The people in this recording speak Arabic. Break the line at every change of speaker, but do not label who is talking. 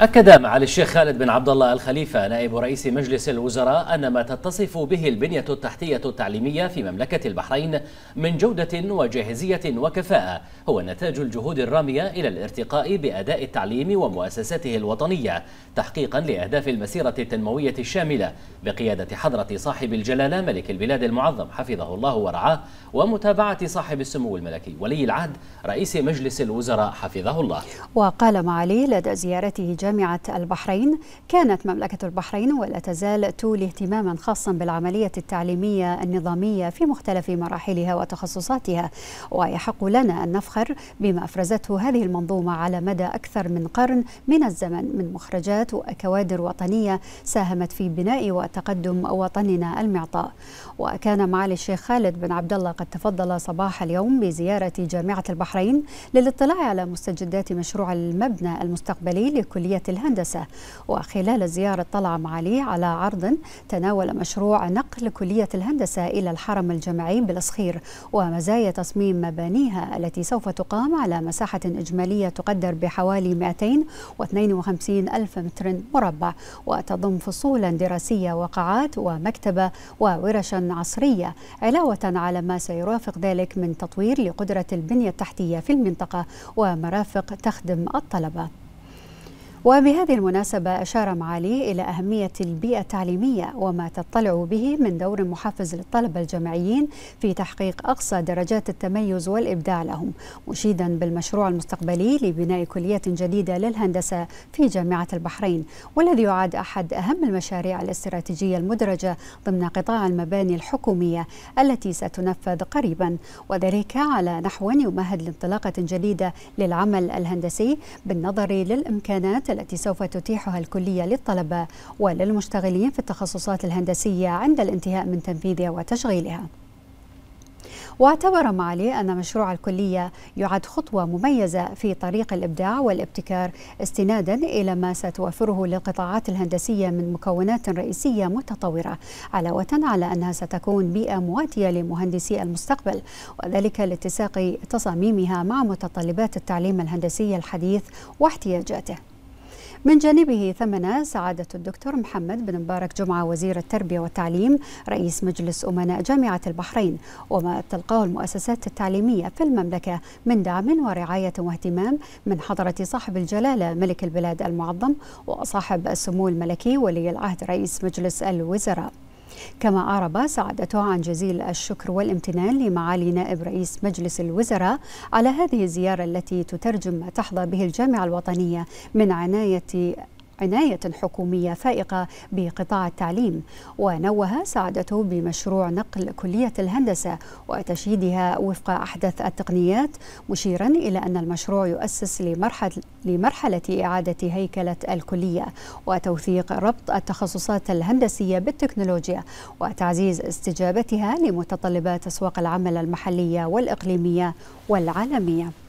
أكد معالي الشيخ خالد بن عبد الله الخليفة نائب رئيس مجلس الوزراء أن ما تتصف به البنية التحتية التعليمية في مملكة البحرين من جودة وجاهزية وكفاءة هو نتاج الجهود الرامية إلى الارتقاء بأداء التعليم ومؤسساته الوطنية تحقيقا لأهداف المسيرة التنموية الشاملة بقيادة حضرة صاحب الجلالة ملك البلاد المعظم حفظه الله ورعاه ومتابعة صاحب السمو الملكي ولي العهد رئيس مجلس الوزراء حفظه الله
وقال معالي لدى زيارته جامعة البحرين كانت مملكة البحرين ولا تزال تولي اهتماما خاصا بالعملية التعليمية النظامية في مختلف مراحلها وتخصصاتها ويحق لنا أن نفخر بما أفرزته هذه المنظومة على مدى أكثر من قرن من الزمن من مخرجات وأكوادر وطنية ساهمت في بناء وتقدم وطننا المعطاء وكان معالي الشيخ خالد بن عبد الله قد تفضل صباح اليوم بزيارة جامعة البحرين للاطلاع على مستجدات مشروع المبنى المستقبلي لكلية الهندسة وخلال زيارة طلع معالي على عرض تناول مشروع نقل كلية الهندسة إلى الحرم الجامعي بالصخير ومزايا تصميم مبانيها التي سوف تقام على مساحة إجمالية تقدر بحوالي 252 ألف متر مربع وتضم فصولا دراسية وقاعات ومكتبة وورشا عصرية علاوة على ما سيرافق ذلك من تطوير لقدرة البنية التحتية في المنطقة ومرافق تخدم الطلبة وبهذه المناسبة أشار معالي إلى أهمية البيئة التعليمية وما تطلع به من دور محفز للطلبة الجامعيين في تحقيق أقصى درجات التميز والإبداع لهم مشيدا بالمشروع المستقبلي لبناء كلية جديدة للهندسة في جامعة البحرين والذي يعد أحد أهم المشاريع الاستراتيجية المدرجة ضمن قطاع المباني الحكومية التي ستنفذ قريبا وذلك على نحو يمهد لانطلاقة جديدة للعمل الهندسي بالنظر للإمكانات التي سوف تتيحها الكلية للطلبة وللمشتغلين في التخصصات الهندسية عند الانتهاء من تنفيذها وتشغيلها واعتبر معالي أن مشروع الكلية يعد خطوة مميزة في طريق الإبداع والابتكار استنادا إلى ما ستوفره للقطاعات الهندسية من مكونات رئيسية متطورة علاوة على أنها ستكون بيئة مواتية لمهندسي المستقبل وذلك لاتساق تصاميمها مع متطلبات التعليم الهندسي الحديث واحتياجاته من جانبه ثمن سعادة الدكتور محمد بن مبارك جمعة وزير التربية والتعليم رئيس مجلس أمناء جامعة البحرين وما تلقاه المؤسسات التعليمية في المملكة من دعم ورعاية واهتمام من حضرة صاحب الجلالة ملك البلاد المعظم وصاحب السمو الملكي ولي العهد رئيس مجلس الوزراء كما أعرب سعادته عن جزيل الشكر والامتنان لمعالي نائب رئيس مجلس الوزراء على هذه الزيارة التي تترجم ما تحظى به الجامعة الوطنية من عناية عناية حكومية فائقة بقطاع التعليم ونوه سعادته بمشروع نقل كلية الهندسة وتشييدها وفق أحدث التقنيات مشيرا إلى أن المشروع يؤسس لمرحلة, لمرحلة إعادة هيكلة الكلية وتوثيق ربط التخصصات الهندسية بالتكنولوجيا وتعزيز استجابتها لمتطلبات أسواق العمل المحلية والإقليمية والعالمية